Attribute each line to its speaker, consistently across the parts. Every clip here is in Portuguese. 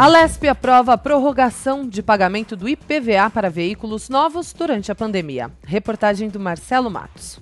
Speaker 1: A Lesp aprova a prorrogação de pagamento do IPVA para veículos novos durante a pandemia. Reportagem do Marcelo Matos.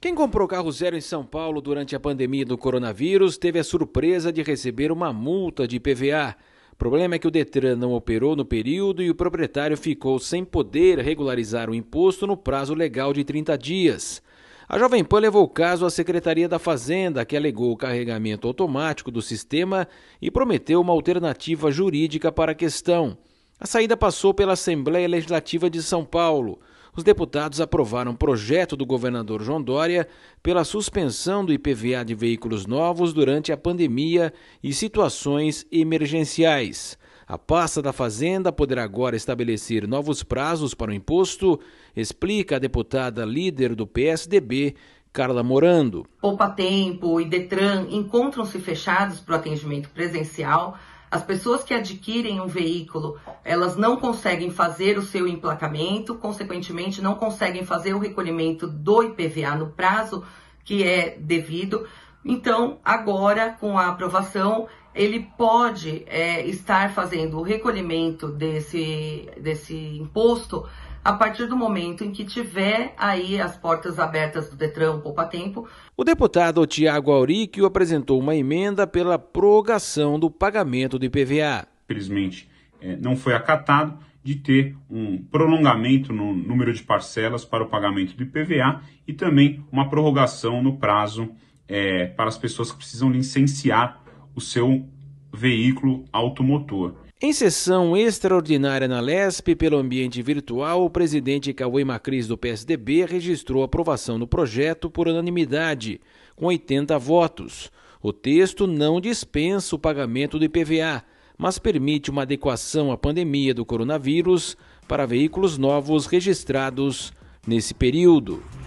Speaker 2: Quem comprou carro zero em São Paulo durante a pandemia do coronavírus teve a surpresa de receber uma multa de IPVA. O problema é que o Detran não operou no período e o proprietário ficou sem poder regularizar o imposto no prazo legal de 30 dias. A Jovem Pan levou o caso à Secretaria da Fazenda, que alegou o carregamento automático do sistema e prometeu uma alternativa jurídica para a questão. A saída passou pela Assembleia Legislativa de São Paulo. Os deputados aprovaram o projeto do governador João Dória pela suspensão do IPVA de veículos novos durante a pandemia e situações emergenciais. A pasta da Fazenda poderá agora estabelecer novos prazos para o imposto, explica a deputada líder do PSDB, Carla Morando.
Speaker 1: Poupa Tempo e Detran encontram-se fechados para o atendimento presencial. As pessoas que adquirem um veículo, elas não conseguem fazer o seu emplacamento, consequentemente não conseguem fazer o recolhimento do IPVA no prazo que é devido. Então, agora com a aprovação, ele pode é, estar fazendo o recolhimento desse, desse imposto a partir do momento em que tiver aí as portas abertas do Detran, a tempo.
Speaker 2: O deputado Tiago Auríquio apresentou uma emenda pela
Speaker 3: prorrogação do pagamento do IPVA. Felizmente, é, não foi acatado de ter um prolongamento no número de parcelas para o pagamento do IPVA e também uma prorrogação no prazo é, para as pessoas que precisam licenciar o seu veículo automotor.
Speaker 2: Em sessão extraordinária na LESP, pelo ambiente virtual, o presidente Cauê Macris do PSDB registrou aprovação do projeto por unanimidade, com 80 votos. O texto não dispensa o pagamento do IPVA, mas permite uma adequação à pandemia do coronavírus para veículos novos registrados nesse período.